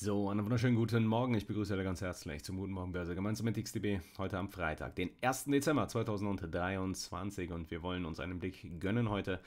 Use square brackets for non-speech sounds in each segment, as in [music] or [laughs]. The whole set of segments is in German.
So, einen wunderschönen guten Morgen. Ich begrüße alle ganz herzlich zum Guten Morgen Börse gemeinsam mit XDB heute am Freitag, den 1. Dezember 2023 und wir wollen uns einen Blick gönnen heute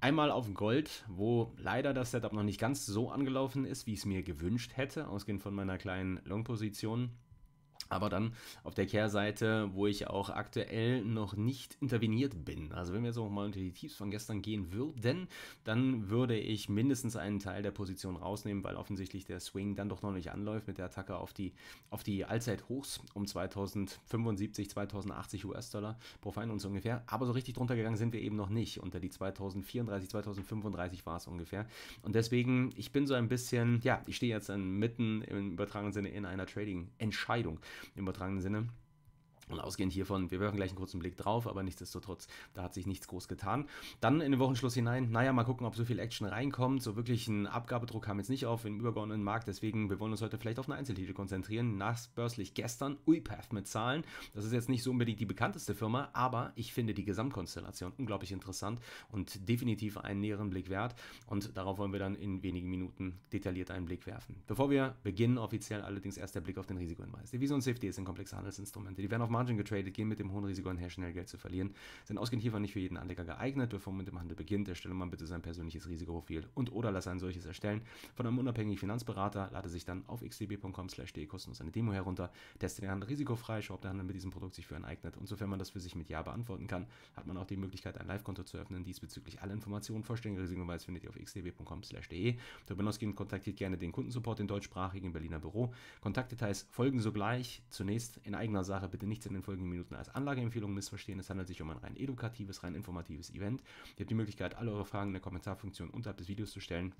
Einmal auf Gold, wo leider das Setup noch nicht ganz so angelaufen ist, wie ich es mir gewünscht hätte, ausgehend von meiner kleinen Long-Position. Aber dann auf der Kehrseite, wo ich auch aktuell noch nicht interveniert bin. Also wenn wir so mal unter die Tiefs von gestern gehen würden, dann würde ich mindestens einen Teil der Position rausnehmen, weil offensichtlich der Swing dann doch noch nicht anläuft mit der Attacke auf die, auf die Allzeithochs um 2075, 2080 US-Dollar pro Finance ungefähr. Aber so richtig drunter gegangen sind wir eben noch nicht. Unter die 2034, 2035 war es ungefähr. Und deswegen, ich bin so ein bisschen, ja, ich stehe jetzt mitten im übertragenen Sinne in einer Trading-Entscheidung im übertragenen Sinne. Und ausgehend hiervon, wir werfen gleich einen kurzen Blick drauf, aber nichtsdestotrotz, da hat sich nichts groß getan. Dann in den Wochenschluss hinein, naja, mal gucken, ob so viel Action reinkommt. So wirklich ein Abgabedruck kam jetzt nicht auf im übergeordneten Markt, deswegen, wir wollen uns heute vielleicht auf einen Einzeltitel konzentrieren. Nachbörslich gestern, UiPath mit Zahlen. Das ist jetzt nicht so unbedingt die bekannteste Firma, aber ich finde die Gesamtkonstellation unglaublich interessant und definitiv einen näheren Blick wert. Und darauf wollen wir dann in wenigen Minuten detailliert einen Blick werfen. Bevor wir beginnen, offiziell allerdings erst der Blick auf den Risikohinweis. Devisen und CFDs sind komplexe Handelsinstrumente, die werden auf Markt Margin getradet, gehen mit dem hohen Risiko einher, schnell Geld zu verlieren. Sein Ausgehen hier war nicht für jeden Anleger geeignet, bevor man mit dem Handel beginnt, erstelle man bitte sein persönliches Risikoprofil und oder lasse ein solches erstellen von einem unabhängigen Finanzberater, lade sich dann auf xdb.com slash kostenlos eine Demo herunter, teste den Handel risikofrei, schaue, ob der Handel mit diesem Produkt sich für einen eignet und sofern man das für sich mit Ja beantworten kann, hat man auch die Möglichkeit, ein Live-Konto zu öffnen, diesbezüglich alle Informationen vollständige Risikohinweis findet ihr auf xdb.com slash de. Darüber hinausgehend kontaktiert gerne den Kundensupport den deutschsprachigen Berliner Büro. Kontaktdetails folgen sogleich. Zunächst in eigener Sache bitte nicht nichts in den folgenden Minuten als Anlageempfehlung missverstehen. Es handelt sich um ein rein edukatives, rein informatives Event. Ihr habt die Möglichkeit, alle eure Fragen in der Kommentarfunktion unterhalb des Videos zu stellen.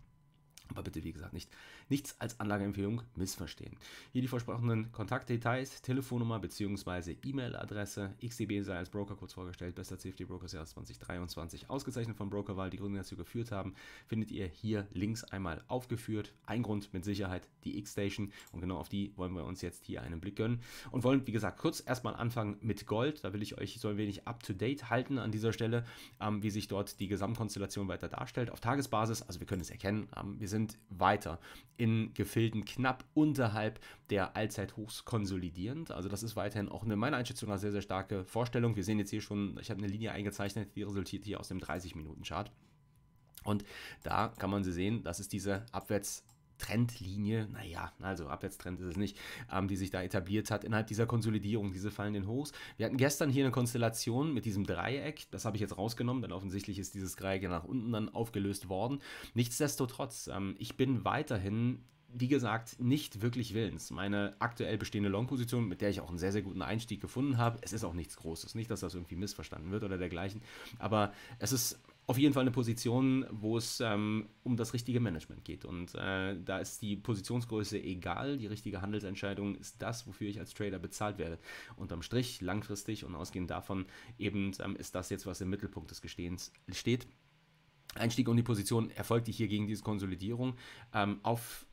Aber bitte, wie gesagt, nicht, nichts als Anlageempfehlung missverstehen. Hier die versprochenen Kontaktdetails, Telefonnummer bzw. E-Mail-Adresse. XDB sei als Broker kurz vorgestellt, bester CFD Broker des Jahres 2023, ausgezeichnet von Brokerwahl, die Gründe dazu geführt haben, findet ihr hier links einmal aufgeführt. Ein Grund mit Sicherheit die X-Station und genau auf die wollen wir uns jetzt hier einen Blick gönnen und wollen, wie gesagt, kurz erstmal anfangen mit Gold. Da will ich euch so ein wenig up-to-date halten an dieser Stelle, ähm, wie sich dort die Gesamtkonstellation weiter darstellt. Auf Tagesbasis, also wir können es erkennen, ähm, wir sind sind weiter in Gefilden knapp unterhalb der Allzeithochs konsolidierend. Also das ist weiterhin auch eine meiner Einschätzung nach sehr, sehr starke Vorstellung. Wir sehen jetzt hier schon, ich habe eine Linie eingezeichnet, die resultiert hier aus dem 30-Minuten-Chart. Und da kann man sie sehen, das ist diese abwärts Trendlinie, naja, also Abwärtstrend ist es nicht, ähm, die sich da etabliert hat innerhalb dieser Konsolidierung, diese fallenden Hochs. Wir hatten gestern hier eine Konstellation mit diesem Dreieck, das habe ich jetzt rausgenommen, denn offensichtlich ist dieses Dreieck ja nach unten dann aufgelöst worden. Nichtsdestotrotz, ähm, ich bin weiterhin wie gesagt, nicht wirklich willens. Meine aktuell bestehende Long-Position, mit der ich auch einen sehr, sehr guten Einstieg gefunden habe, es ist auch nichts Großes. Nicht, dass das irgendwie missverstanden wird oder dergleichen, aber es ist auf jeden Fall eine Position, wo es ähm, um das richtige Management geht. Und äh, da ist die Positionsgröße egal. Die richtige Handelsentscheidung ist das, wofür ich als Trader bezahlt werde. Unterm Strich, langfristig und ausgehend davon eben ähm, ist das jetzt, was im Mittelpunkt des Gestehens steht. Einstieg und die Position erfolgt hier gegen diese Konsolidierung ähm, auf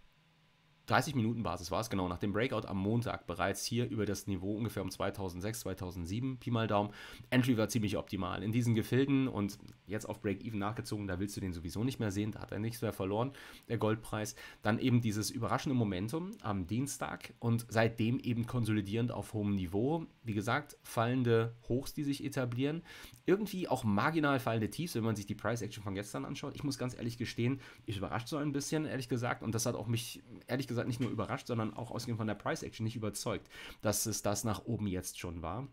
30 Minuten Basis war es genau, nach dem Breakout am Montag bereits hier über das Niveau ungefähr um 2006, 2007, Pi mal Daumen. Entry war ziemlich optimal. In diesen Gefilden und jetzt auf Break-Even nachgezogen, da willst du den sowieso nicht mehr sehen, da hat er nichts mehr verloren, der Goldpreis. Dann eben dieses überraschende Momentum am Dienstag und seitdem eben konsolidierend auf hohem Niveau. Wie gesagt, fallende Hochs, die sich etablieren. Irgendwie auch marginal fallende Tiefs, wenn man sich die Price-Action von gestern anschaut. Ich muss ganz ehrlich gestehen, ich überrascht so ein bisschen, ehrlich gesagt, und das hat auch mich, ehrlich gesagt, gesagt nicht nur überrascht, sondern auch ausgehend von der Price Action nicht überzeugt, dass es das nach oben jetzt schon war.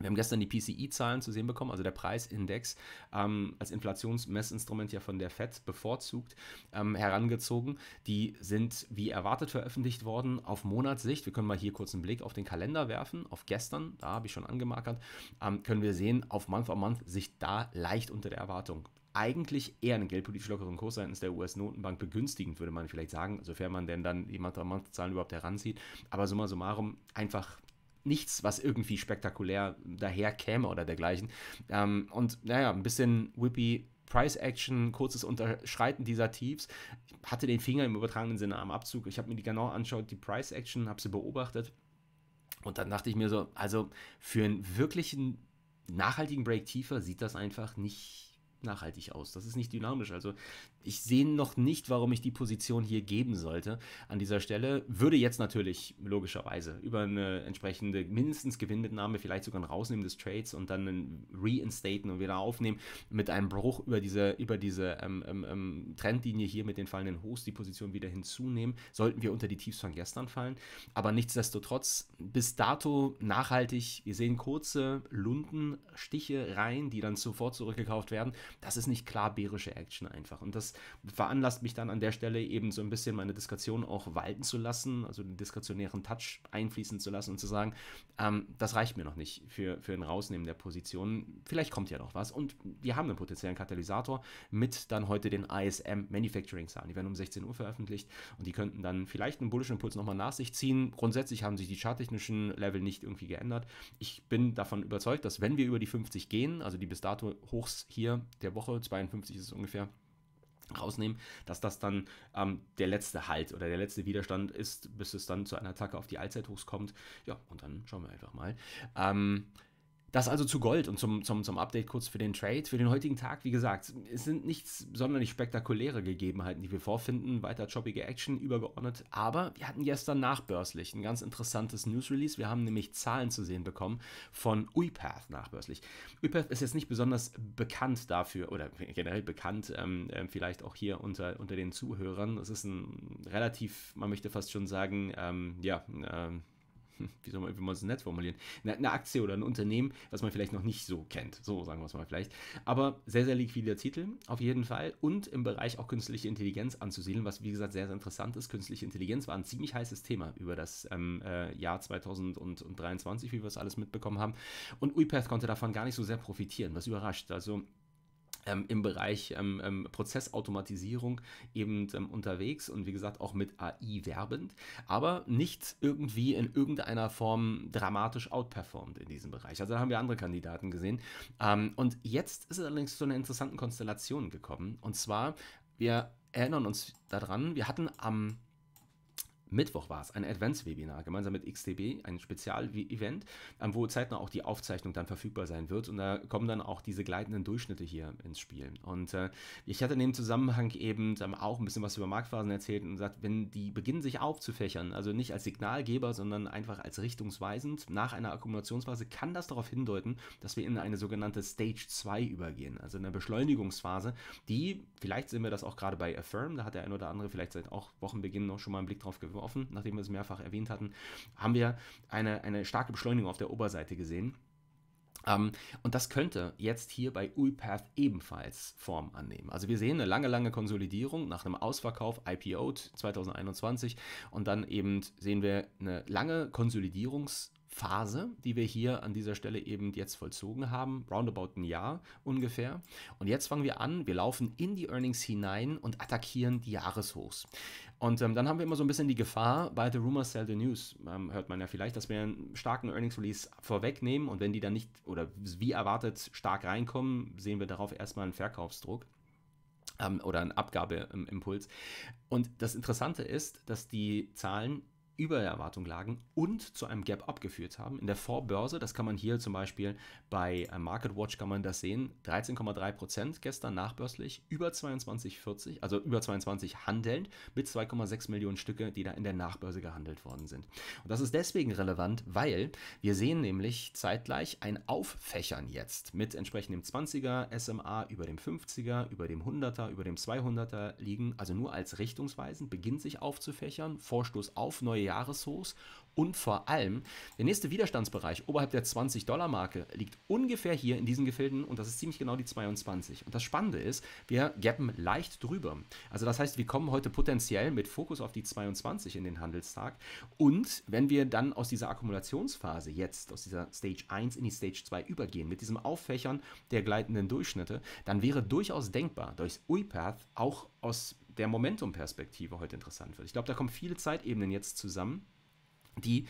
Wir haben gestern die PCI-Zahlen zu sehen bekommen, also der Preisindex ähm, als Inflationsmessinstrument ja von der FED bevorzugt ähm, herangezogen. Die sind wie erwartet veröffentlicht worden auf Monatssicht. Wir können mal hier kurz einen Blick auf den Kalender werfen, auf gestern, da habe ich schon angemarkert, ähm, können wir sehen, auf Month-on-Month-Sicht da leicht unter der Erwartung eigentlich eher einen geldpolitisch lockeren Kurs seitens der US-Notenbank begünstigend, würde man vielleicht sagen, sofern man denn dann die Monat-Zahlen überhaupt heranzieht. Aber summa summarum einfach nichts, was irgendwie spektakulär daherkäme oder dergleichen. Ähm, und naja, ein bisschen whippy Price Action, kurzes Unterschreiten dieser Tiefs. Ich hatte den Finger im übertragenen Sinne am Abzug. Ich habe mir die genau anschaut, die Price Action, habe sie beobachtet. Und dann dachte ich mir so, also für einen wirklichen nachhaltigen Break tiefer sieht das einfach nicht nachhaltig aus. Das ist nicht dynamisch. Also ich sehe noch nicht, warum ich die Position hier geben sollte an dieser Stelle. Würde jetzt natürlich logischerweise über eine entsprechende mindestens Gewinnmitnahme, vielleicht sogar ein Rausnehmen des Trades und dann ein Reinstaten und wieder aufnehmen mit einem Bruch über diese, über diese ähm, ähm, ähm Trendlinie hier mit den fallenden Hochs die Position wieder hinzunehmen. Sollten wir unter die Tiefs von gestern fallen. Aber nichtsdestotrotz bis dato nachhaltig. Wir sehen kurze Lundenstiche rein, die dann sofort zurückgekauft werden. Das ist nicht klar bärische Action einfach. Und das veranlasst mich dann an der Stelle eben so ein bisschen meine Diskretion auch walten zu lassen, also den diskretionären Touch einfließen zu lassen und zu sagen, ähm, das reicht mir noch nicht für, für ein Rausnehmen der Positionen. Vielleicht kommt ja noch was. Und wir haben einen potenziellen Katalysator mit dann heute den ISM Manufacturing Zahlen. Die werden um 16 Uhr veröffentlicht und die könnten dann vielleicht einen bullischen Impuls nochmal nach sich ziehen. Grundsätzlich haben sich die charttechnischen Level nicht irgendwie geändert. Ich bin davon überzeugt, dass wenn wir über die 50 gehen, also die bis dato Hochs hier der Woche, 52 ist es ungefähr, rausnehmen, dass das dann ähm, der letzte Halt oder der letzte Widerstand ist, bis es dann zu einer Attacke auf die Allzeithochs kommt. Ja, und dann schauen wir einfach mal. Ähm, das also zu Gold und zum, zum, zum Update kurz für den Trade. Für den heutigen Tag, wie gesagt, es sind nichts sonderlich spektakuläre Gegebenheiten, die wir vorfinden. Weiter choppige Action übergeordnet. Aber wir hatten gestern nachbörslich ein ganz interessantes News-Release. Wir haben nämlich Zahlen zu sehen bekommen von UiPath nachbörslich. UiPath ist jetzt nicht besonders bekannt dafür oder generell bekannt, ähm, äh, vielleicht auch hier unter, unter den Zuhörern. Es ist ein relativ, man möchte fast schon sagen, ähm, ja, ähm, [laughs] wie soll man, wie man es nett formulieren, eine, eine, Aktie oder ein Unternehmen, was man vielleicht noch nicht so kennt. So sagen wir es mal vielleicht. Aber sehr, sehr liquider Titel auf jeden Fall und im Bereich auch künstliche Intelligenz anzusiedeln, was wie gesagt sehr, sehr interessant ist. Künstliche Intelligenz war ein ziemlich heißes Thema über das ähm, äh, Jahr 2023, wie wir es alles mitbekommen haben. Und UiPath konnte davon gar nicht so sehr profitieren, was überrascht. Also ähm, im Bereich ähm, ähm, Prozessautomatisierung eben ähm, unterwegs und wie gesagt auch mit AI werbend, aber nicht irgendwie in irgendeiner Form dramatisch outperformed in diesem Bereich. Also da haben wir andere Kandidaten gesehen. Ähm, und jetzt ist es allerdings zu einer interessanten Konstellation gekommen. Und zwar, wir erinnern uns daran, wir hatten am Mittwoch war es ein Advance-Webinar gemeinsam mit XTB, ein Spezial-Event, ähm, wo zeitnah auch die Aufzeichnung dann verfügbar sein wird. Und da kommen dann auch diese gleitenden Durchschnitte hier ins Spiel. Und äh, ich hatte in dem Zusammenhang eben auch ein bisschen was über Marktphasen erzählt und gesagt, wenn die beginnen sich aufzufächern, also nicht als Signalgeber, sondern einfach als richtungsweisend, nach einer Akkumulationsphase kann das darauf hindeuten, dass wir in eine sogenannte Stage 2 übergehen, also in eine Beschleunigungsphase, die, vielleicht sehen wir das auch gerade bei Affirm, da hat der ein oder andere vielleicht seit auch Wochenbeginn noch schon mal einen Blick drauf geworfen, offen, nachdem wir es mehrfach erwähnt hatten, haben wir eine, eine starke Beschleunigung auf der Oberseite gesehen. Um, ähm, und das könnte jetzt hier bei UiPath ebenfalls Form annehmen. Also wir sehen eine lange, lange Konsolidierung nach einem Ausverkauf IPO 2021 und dann eben sehen wir eine lange Konsolidierungs- Phase, die wir hier an dieser Stelle eben jetzt vollzogen haben, roundabout ein Jahr ungefähr. Und jetzt fangen wir an, wir laufen in die Earnings hinein und attackieren die Jahreshochs. Und ähm, dann haben wir immer so ein bisschen die Gefahr, bei The Rumors Sell the News ähm, hört man ja vielleicht, dass wir einen starken Earnings Release vorwegnehmen und wenn die dann nicht oder wie erwartet stark reinkommen, sehen wir darauf erstmal einen Verkaufsdruck ähm, oder einen Abgabeimpuls. Und das Interessante ist, dass die Zahlen über der Erwartung lagen und zu einem Gap-Up geführt haben. In der Vorbörse, das kann man hier zum Beispiel bei äh, MarketWatch kann man das sehen, 13,3% Prozent gestern nachbörslich, über 22,40, also über 22 handelnd, mit 2,6 Millionen Stücke, die da in der Nachbörse gehandelt worden sind. Und das ist deswegen relevant, weil wir sehen nämlich zeitgleich ein Auffächern jetzt mit entsprechendem 20er SMA über dem 50er, über dem 100er, über dem 200er liegen, also nur als richtungsweisend, beginnt sich aufzufächern, Vorstoß auf neue Jahreshochs und vor allem, der nächste Widerstandsbereich oberhalb der 20-Dollar-Marke liegt ungefähr hier in diesen Gefilden und das ist ziemlich genau die 22. Und das Spannende ist, wir gappen leicht drüber. Also das heißt, wir kommen heute potenziell mit Fokus auf die 22 in den Handelstag. Und wenn wir dann aus dieser Akkumulationsphase jetzt, aus dieser Stage 1 in die Stage 2 übergehen, mit diesem Auffächern der gleitenden Durchschnitte, dann wäre durchaus denkbar, durchs UiPath auch aus der Momentum-Perspektive heute interessant wird. Ich glaube, da kommen viele Zeitebenen jetzt zusammen, die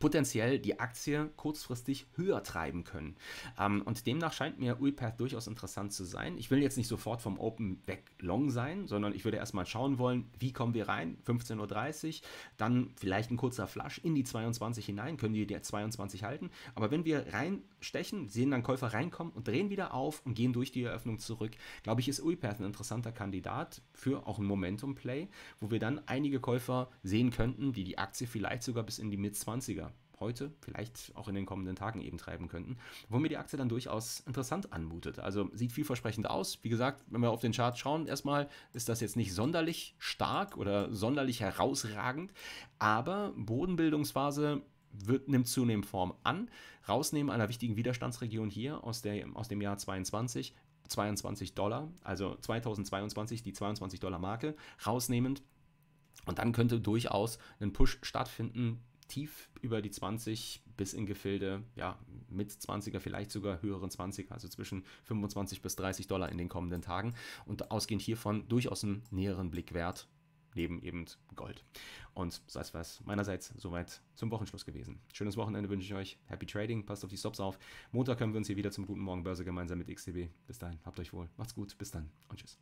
potenziell die Aktie kurzfristig höher treiben können. Ähm, und demnach scheint mir UiPath durchaus interessant zu sein. Ich will jetzt nicht sofort vom Open weg long sein, sondern ich würde erstmal schauen wollen, wie kommen wir rein? 15.30 Uhr, dann vielleicht ein kurzer Flash in die 22 hinein, können die die 22 halten. Aber wenn wir rein stechen, sehen dann Käufer reinkommen und drehen wieder auf und gehen durch die Eröffnung zurück. Glaube ich, ist Uipath ein interessanter Kandidat für auch ein Momentum-Play, wo wir dann einige Käufer sehen könnten, die die Aktie vielleicht sogar bis in die Mid-20er heute, vielleicht auch in den kommenden Tagen eben treiben könnten, wo mir die Aktie dann durchaus interessant anmutet. Also sieht vielversprechend aus. Wie gesagt, wenn wir auf den Chart schauen, erstmal ist das jetzt nicht sonderlich stark oder sonderlich herausragend, aber Bodenbildungsphase wird, nimmt zunehmend Form an. Rausnehmen einer wichtigen Widerstandsregion hier aus, der, aus dem Jahr 22, 22 Dollar, also 2022 die 22 Dollar Marke, rausnehmend. Und dann könnte durchaus ein Push stattfinden, tief über die 20 bis in Gefilde, ja, mit 20er, vielleicht sogar höheren 20er, also zwischen 25 bis 30 Dollar in den kommenden Tagen. Und ausgehend hiervon durchaus einen näheren Blick wert, neben eben Gold. Und das war es meinerseits soweit zum Wochenschluss gewesen. Schönes Wochenende wünsche ich euch. Happy Trading, passt auf die Stops auf. Montag können wir uns hier wieder zum guten Morgen Börse gemeinsam mit XTB. Bis dahin, habt euch wohl, macht's gut, bis dann und tschüss.